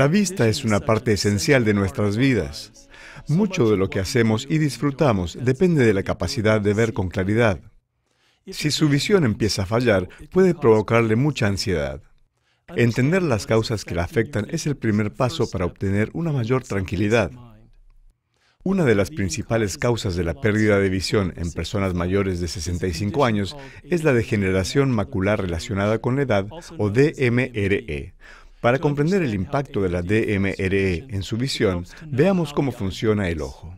La vista es una parte esencial de nuestras vidas. Mucho de lo que hacemos y disfrutamos depende de la capacidad de ver con claridad. Si su visión empieza a fallar, puede provocarle mucha ansiedad. Entender las causas que la afectan es el primer paso para obtener una mayor tranquilidad. Una de las principales causas de la pérdida de visión en personas mayores de 65 años es la degeneración macular relacionada con la edad o DMRE, para comprender el impacto de la DMRE en su visión, veamos cómo funciona el ojo.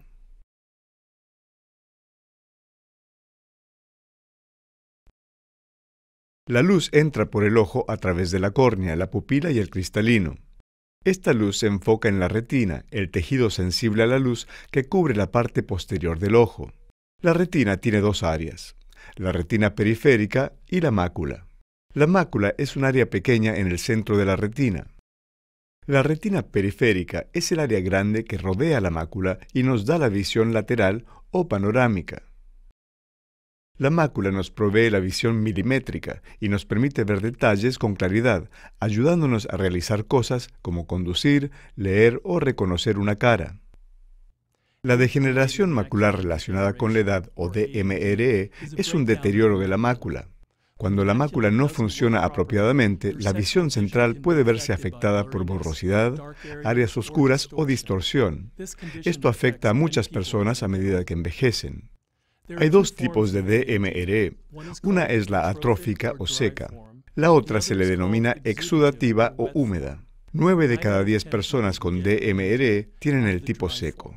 La luz entra por el ojo a través de la córnea, la pupila y el cristalino. Esta luz se enfoca en la retina, el tejido sensible a la luz que cubre la parte posterior del ojo. La retina tiene dos áreas, la retina periférica y la mácula. La mácula es un área pequeña en el centro de la retina. La retina periférica es el área grande que rodea la mácula y nos da la visión lateral o panorámica. La mácula nos provee la visión milimétrica y nos permite ver detalles con claridad, ayudándonos a realizar cosas como conducir, leer o reconocer una cara. La degeneración macular relacionada con la edad o DMRE es un deterioro de la mácula. Cuando la mácula no funciona apropiadamente, la visión central puede verse afectada por borrosidad, áreas oscuras o distorsión. Esto afecta a muchas personas a medida que envejecen. Hay dos tipos de DMRE. Una es la atrófica o seca. La otra se le denomina exudativa o húmeda. Nueve de cada diez personas con DMRE tienen el tipo seco.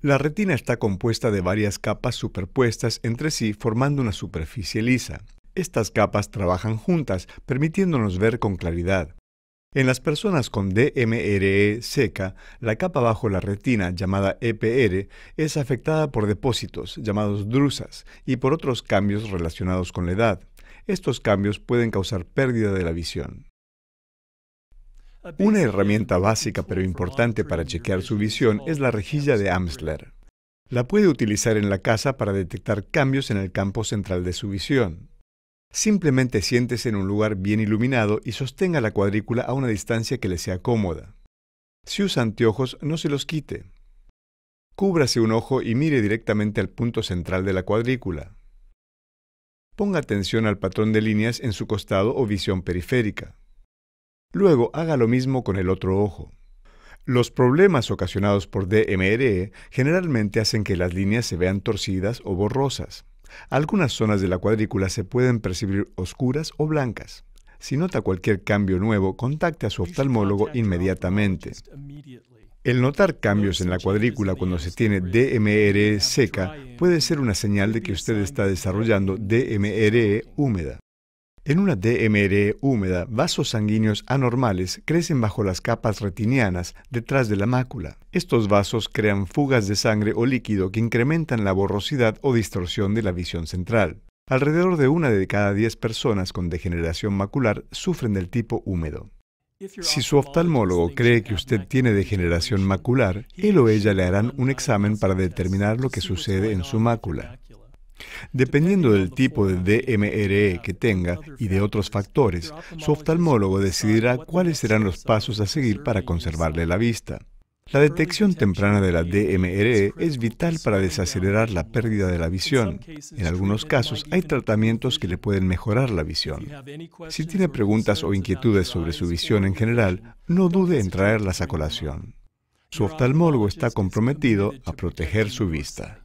La retina está compuesta de varias capas superpuestas entre sí formando una superficie lisa. Estas capas trabajan juntas, permitiéndonos ver con claridad. En las personas con DMRE seca, la capa bajo la retina, llamada EPR, es afectada por depósitos, llamados drusas, y por otros cambios relacionados con la edad. Estos cambios pueden causar pérdida de la visión. Una herramienta básica pero importante para chequear su visión es la rejilla de Amsler. La puede utilizar en la casa para detectar cambios en el campo central de su visión. Simplemente siéntese en un lugar bien iluminado y sostenga la cuadrícula a una distancia que le sea cómoda. Si usa anteojos, no se los quite. Cúbrase un ojo y mire directamente al punto central de la cuadrícula. Ponga atención al patrón de líneas en su costado o visión periférica. Luego haga lo mismo con el otro ojo. Los problemas ocasionados por DMRE generalmente hacen que las líneas se vean torcidas o borrosas. Algunas zonas de la cuadrícula se pueden percibir oscuras o blancas. Si nota cualquier cambio nuevo, contacte a su oftalmólogo inmediatamente. El notar cambios en la cuadrícula cuando se tiene DMRE seca puede ser una señal de que usted está desarrollando DMRE húmeda. En una DMRE húmeda, vasos sanguíneos anormales crecen bajo las capas retinianas detrás de la mácula. Estos vasos crean fugas de sangre o líquido que incrementan la borrosidad o distorsión de la visión central. Alrededor de una de cada diez personas con degeneración macular sufren del tipo húmedo. Si su oftalmólogo cree que usted tiene degeneración macular, él o ella le harán un examen para determinar lo que sucede en su mácula. Dependiendo del tipo de DMRE que tenga y de otros factores, su oftalmólogo decidirá cuáles serán los pasos a seguir para conservarle la vista. La detección temprana de la DMRE es vital para desacelerar la pérdida de la visión. En algunos casos hay tratamientos que le pueden mejorar la visión. Si tiene preguntas o inquietudes sobre su visión en general, no dude en traerlas a colación. Su oftalmólogo está comprometido a proteger su vista.